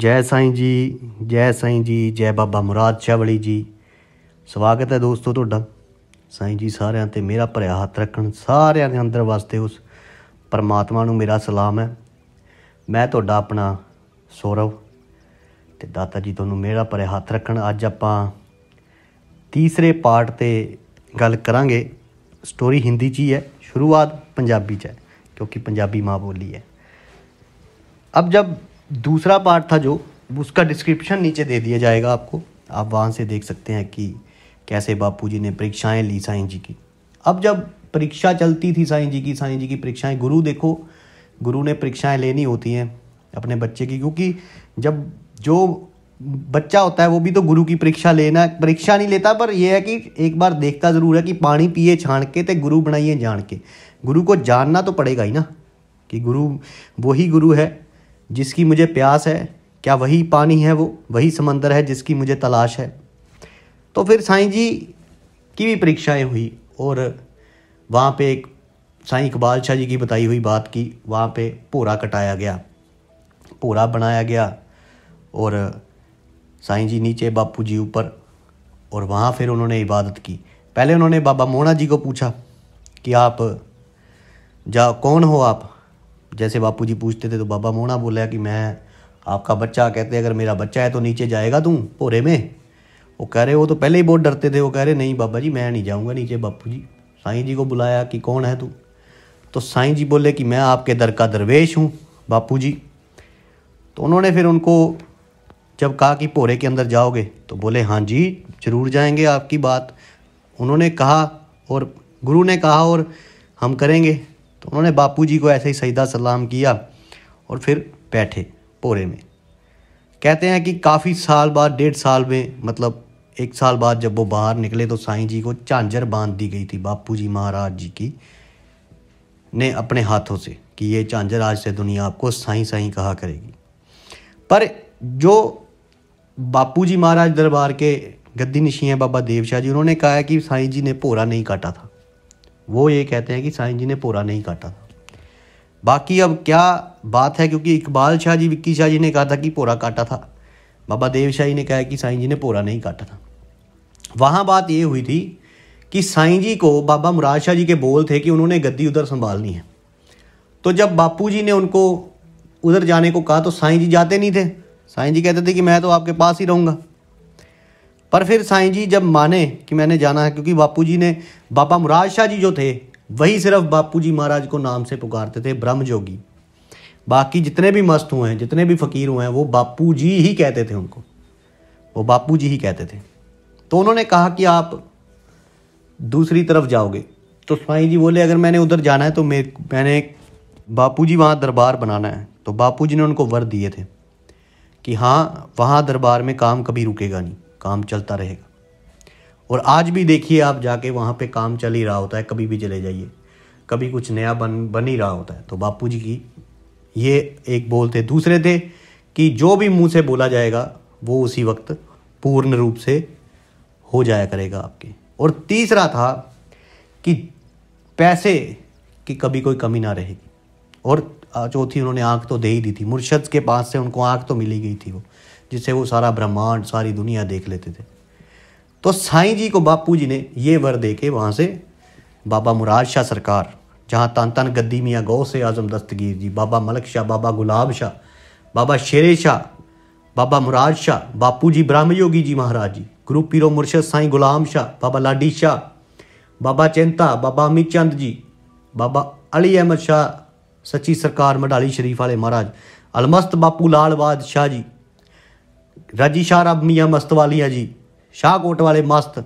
ਜੈ ਸਾਈਂ ਜੀ ਜੈ ਸਾਈਂ ਜੀ ਜੈ ਬਾਬਾ ਮੁਰਾਦ ਸ਼ਾਵਲੀ ਜੀ ਸਵਾਗਤ ਹੈ ਦੋਸਤੋ ਤੁਹਾਡਾ ਸਾਈਂ ਜੀ ਸਾਰਿਆਂ ਤੇ ਮੇਰਾ ਭਰਿਆ ਹੱਥ ਰੱਖਣ ਸਾਰਿਆਂ ਦੇ ਅੰਦਰ ਵਸਦੇ ਉਸ ਪਰਮਾਤਮਾ ਨੂੰ ਮੇਰਾ ਸਲਾਮ ਹੈ ਮੈਂ ਤੁਹਾਡਾ ਆਪਣਾ ਸੌਰਵ ਤੇ ਦਾਤਾ ਜੀ ਤੁਹਾਨੂੰ ਮੇਰਾ ਭਰਿਆ ਹੱਥ ਰੱਖਣ ਅੱਜ ਆਪਾਂ ਤੀਸਰੇ ਪਾਰਟ ਤੇ ਗੱਲ ਕਰਾਂਗੇ ਸਟੋਰੀ ਹਿੰਦੀ 'ਚ ਹੀ ਹੈ ਸ਼ੁਰੂਆਤ ਪੰਜਾਬੀ 'ਚ ਹੈ ਕਿਉਂਕਿ ਪੰਜਾਬੀ ਮਾਂ ਬੋਲੀ ਹੈ ਅਬ ਜਬ दूसरा पार्ट था जो उसका डिस्क्रिप्शन नीचे दे दिया जाएगा आपको आप वहाँ से देख सकते हैं कि कैसे बापू जी ने परीक्षाएँ ली साईं जी की अब जब परीक्षा चलती थी साईं जी की साईं जी की परीक्षाएँ गुरु देखो गुरु ने परीक्षाएँ लेनी होती हैं अपने बच्चे की क्योंकि जब जो बच्चा होता है वो भी तो गुरु की परीक्षा लेना परीक्षा नहीं लेता पर यह है कि एक बार देखता ज़रूर है कि पानी पिए छाण के तो गुरु बनाइए जान के गुरु को जानना तो पड़ेगा ही ना कि गुरु वही गुरु है जिसकी मुझे प्यास है क्या वही पानी है वो वही समंदर है जिसकी मुझे तलाश है तो फिर साईं जी की भी परीक्षाएं हुई और वहाँ पे एक साईं इकबाल शाह जी की बताई हुई बात की वहाँ पे भोरा कटाया गया भोरा बनाया गया और साईं जी नीचे बापू जी ऊपर और वहाँ फिर उन्होंने इबादत की पहले उन्होंने बाबा मोना जी को पूछा कि आप जा कौन हो आप जैसे बापू जी पूछते थे तो बाबा मोना बोला कि मैं आपका बच्चा कहते अगर मेरा बच्चा है तो नीचे जाएगा तू भोरे में वो कह रहे वो तो पहले ही बहुत डरते थे वो कह रहे नहीं बाबा जी मैं नहीं जाऊँगा नीचे बापू जी साईं जी को बुलाया कि कौन है तू तो साईं जी बोले कि मैं आपके दर का दरवेश हूँ बापू जी तो उन्होंने फिर उनको जब कहा कि भोरे के अंदर जाओगे तो बोले हाँ जी ज़रूर जाएंगे आपकी बात उन्होंने कहा और गुरु ने कहा और हम करेंगे उन्होंने उन्होंने जी को ऐसे ही सईदा सलाम किया और फिर बैठे पोरे में कहते हैं कि काफ़ी साल बाद डेढ़ साल में मतलब एक साल बाद जब वो बाहर निकले तो साईं जी को झांझर बांध दी गई थी बापू जी महाराज जी की ने अपने हाथों से कि ये झांझर आज से दुनिया आपको साई साई कहा करेगी पर जो बापू जी महाराज दरबार के गद्दी नशी हैं बाबा देव शाह जी उन्होंने कहा है कि साईं जी ने भोरा नहीं काटा था वो ये कहते हैं कि साईं जी ने पूरा नहीं काटा था बाकी अब क्या बात है क्योंकि इकबाल शाह जी विक्की शाह जी ने कहा था कि पूरा काटा था बाबा देव जी ने कहा कि साईं जी ने पूरा नहीं काटा था वहाँ बात ये हुई थी कि साईं जी को बाबा मुराद शाह जी के बोल थे कि उन्होंने गद्दी उधर संभालनी है तो जब बापू जी ने उनको उधर जाने को कहा तो साईं जी जाते नहीं थे साईं जी कहते थे कि मैं तो आपके पास ही रहूँगा पर फिर साईं जी जब माने कि मैंने जाना है क्योंकि बापू जी ने बाबा मुराद शाह जी जो थे वही सिर्फ बापू जी महाराज को नाम से पुकारते थे ब्रह्म जोगी बाकी जितने भी मस्त हुए हैं जितने भी फ़कीर हुए हैं वो बापू जी ही कहते थे उनको वो बापू जी ही कहते थे तो उन्होंने कहा कि आप दूसरी तरफ जाओगे तो साई जी बोले अगर मैंने उधर जाना है तो मे मैंने बापू जी वहाँ दरबार बनाना है तो बापू जी ने उनको वर दिए थे कि हाँ वहाँ दरबार में काम कभी रुकेगा नहीं काम चलता रहेगा और आज भी देखिए आप जाके वहाँ पे काम चल ही रहा होता है कभी भी चले जाइए कभी कुछ नया बन बन ही रहा होता है तो बापू जी की ये एक बोल थे दूसरे थे कि जो भी मुंह से बोला जाएगा वो उसी वक्त पूर्ण रूप से हो जाया करेगा आपके और तीसरा था कि पैसे की कभी कोई कमी ना रहेगी और चौथी उन्होंने आँख तो दे ही दी थी मुर्शद के पास से उनको आँख तो मिली गई थी वो जिसे वो सारा ब्रह्मांड सारी दुनिया देख लेते थे तो साईं जी को बापू जी ने ये वर दे के वहाँ से बाबा मुराद शाह सरकार जहाँ तान तान गद्दी मियाँ गौ से आज़म दस्तगीर जी बाबा मलक शाह बाबा गुलाब शाह बाबा शेर शाह बाबा मुराद शाह बापू जी ब्रह्मयोगी जी महाराज जी गुरु पीरो मुर्शद साईं गुलाम शाह बाबा लाडी शाह बाबा चिंता बाबा अमित चंद जी बाबा अली अहमद शाह सच्ची सरकार मडाली शरीफ वाले महाराज अलमस्त बापू लाल वाद शाह जी राजी शाह रब मियाँ मस्त वालिया जी शाहकोट वाले मस्त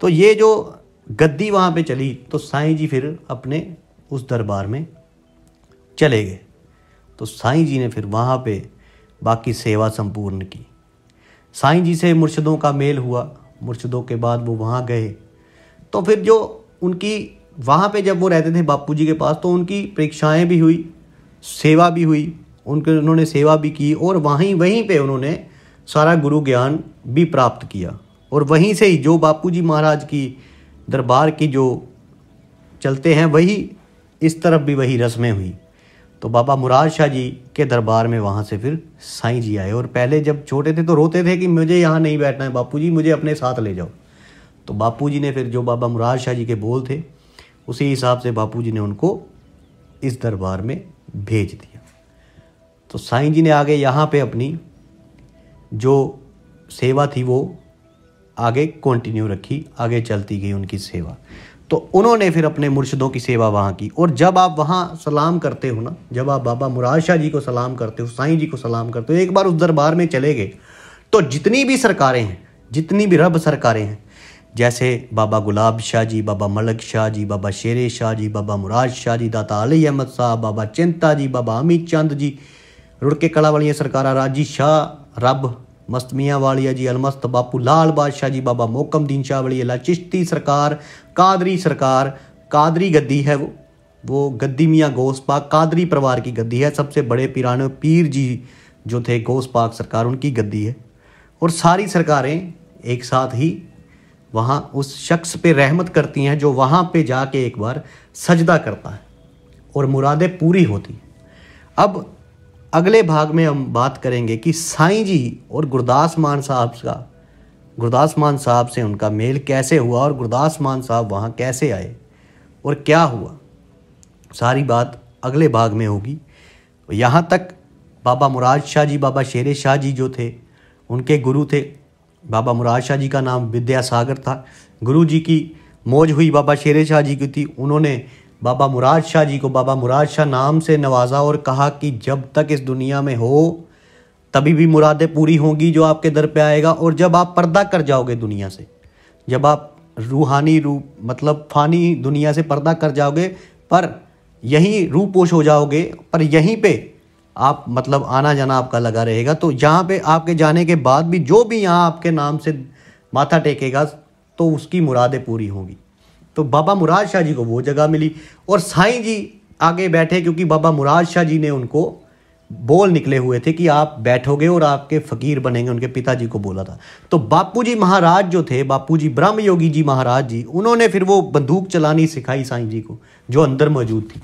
तो ये जो गद्दी वहाँ पे चली तो साईं जी फिर अपने उस दरबार में चले गए तो साईं जी ने फिर वहाँ पे बाकी सेवा संपूर्ण की साईं जी से मुर्शदों का मेल हुआ मुर्शदों के बाद वो वहाँ गए तो फिर जो उनकी वहाँ पे जब वो रहते थे बापूजी के पास तो उनकी परीक्षाएं भी हुई सेवा भी हुई उनके उन्होंने सेवा भी की और वहीं वहीं पे उन्होंने सारा गुरु ज्ञान भी प्राप्त किया और वहीं से ही जो बापूजी महाराज की दरबार की जो चलते हैं वही इस तरफ भी वही रस्में हुई तो बाबा मुराद शाह जी के दरबार में वहाँ से फिर साईं जी आए और पहले जब छोटे थे तो रोते थे कि मुझे यहाँ नहीं बैठना है बापू जी मुझे अपने साथ ले जाओ तो बापू जी ने फिर जो बाबा मुराद शाह जी के बोल थे उसी हिसाब से बापू जी ने उनको इस दरबार में भेज दिया तो साईं जी ने आगे यहाँ पे अपनी जो सेवा थी वो आगे कंटिन्यू रखी आगे चलती गई उनकी सेवा तो उन्होंने फिर अपने मुर्शदों की सेवा वहाँ की और जब आप वहाँ सलाम करते हो ना जब आप बाबा मुराद शाह जी को सलाम करते हो साईं जी को सलाम करते हो एक बार उस दरबार में चले गए तो जितनी भी सरकारें हैं जितनी भी रब सरकारें हैं जैसे बाबा गुलाब शाह जी बाबा मलक शाह जी बाबा शेर शाह जी बाबा मुराद शाह जी दाता अली अहमद साहब बाबा चिंता जी बाबा अमित चंद जी रुड़के कला वाली सरकारा राजी शाह रब मस्त मियाँ वालिया जी अलमस्त बापू लाल बादशाह जी बाबा मोकमदीन शाह वाली अला चिश्ती सरकार कादरी सरकार कादरी गद्दी है वो वो गद्दी मियाँ गोस पाक कादरी परिवार की गद्दी है सबसे बड़े पिरानो पीर जी जो थे गोस पाक सरकार उनकी गद्दी है और सारी सरकारें एक साथ ही वहाँ उस शख्स पे रहमत करती हैं जो वहाँ पे जाके एक बार सजदा करता है और मुरादें पूरी होती हैं अब अगले भाग में हम बात करेंगे कि साईं जी और गुरदास मान साहब का गुरदास मान साहब से उनका मेल कैसे हुआ और गुरदास मान साहब वहाँ कैसे आए और क्या हुआ सारी बात अगले भाग में होगी यहाँ तक बाबा मुराद शाह जी बाबा शेर शाह जी जो थे उनके गुरु थे बाबा मुराद शाह जी का नाम विद्यासागर था गुरु जी की मौज हुई बाबा शेर शाह जी की थी उन्होंने बाबा मुराद शाह जी को बाबा मुराद शाह नाम से नवाजा और कहा कि जब तक इस दुनिया में हो तभी भी मुरादें पूरी होंगी जो आपके दर पे आएगा और जब आप पर्दा कर जाओगे दुनिया से जब आप रूहानी रूप मतलब फ़ानी दुनिया से पर्दा कर जाओगे पर यहीं रूपोश हो जाओगे पर यहीं पे आप मतलब आना जाना आपका लगा रहेगा तो यहाँ पे आपके जाने के बाद भी जो भी यहाँ आपके नाम से माथा टेकेगा तो उसकी मुरादें पूरी होंगी तो बाबा मुराद शाह जी को वो जगह मिली और साईं जी आगे बैठे क्योंकि बाबा मुराद शाह जी ने उनको बोल निकले हुए थे कि आप बैठोगे और आपके फ़कीर बनेंगे उनके पिताजी को बोला था तो बापू जी महाराज जो थे जी ब्रह्म योगी जी महाराज जी उन्होंने फिर वो बंदूक चलानी सिखाई साईं जी को जो अंदर मौजूद थी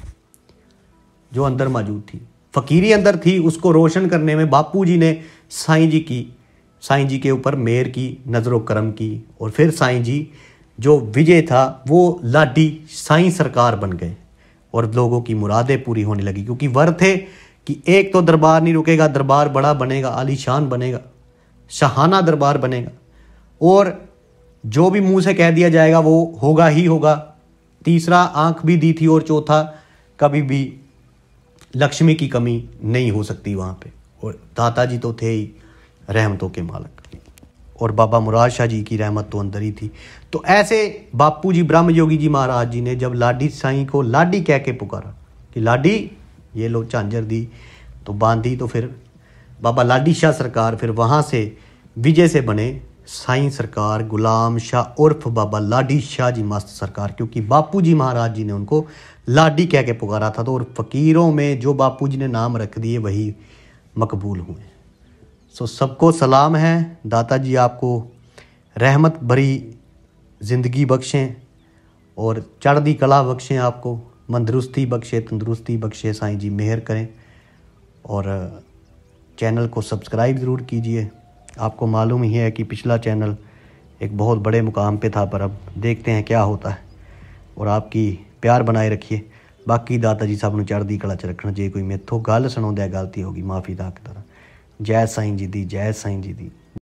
जो अंदर मौजूद थी फ़कीरी अंदर थी उसको रोशन करने में बापू जी ने साईं जी की साईं जी के ऊपर मेर की नज़र करम की और फिर साईं जी जो विजय था वो लाडी साई सरकार बन गए और लोगों की मुरादें पूरी होने लगी क्योंकि वर थे कि एक तो दरबार नहीं रुकेगा दरबार बड़ा बनेगा आलीशान बनेगा शहाना दरबार बनेगा और जो भी मुंह से कह दिया जाएगा वो होगा ही होगा तीसरा आंख भी दी थी और चौथा कभी भी लक्ष्मी की कमी नहीं हो सकती वहाँ पे और दाता जी तो थे ही रहमतों के मालक और बाबा मुराद शाह जी की रहमत तो अंदर ही थी तो ऐसे बापू जी ब्रह्म योगी जी महाराज जी ने जब लाडी साई को लाडी कह के पुकारा कि लाडी ये लो झांझर दी तो बांधी तो फिर बाबा लाडी शाह सरकार फिर वहाँ से विजय से बने साई सरकार गुलाम शाह उर्फ बाबा लाडी शाह जी मस्त सरकार क्योंकि बापू जी महाराज जी ने उनको लाडी कह के पुकारा था तो और फ़कीरों में जो बापू जी ने नाम रख दिए वही मकबूल हुए सो सबको सलाम है दाता जी आपको रहमत भरी ज़िंदगी बख्शें और दी कला बख्शें आपको मंदरुस्ती बख्शे तंदरुस्ती बख्शे साईं जी मेहर करें और चैनल को सब्सक्राइब ज़रूर कीजिए आपको मालूम ही है कि पिछला चैनल एक बहुत बड़े मुकाम पे था पर अब देखते हैं क्या होता है और आपकी प्यार बनाए रखिए बाकी दाता जी ਸਭ ਨੂੰ कला च रखना ਰੱਖਣ कोई मेथों गल ਗੱਲ ਸੁਣਾਉਂਦਾ ਗਲਤੀ ਹੋ ਗਈ ਮਾਫੀ ਦਾ ਜੈ ਸਾਈਂ ਜੀ ਦੀ ਜੈ ਸਾਈਂ ਜੀ ਦੀ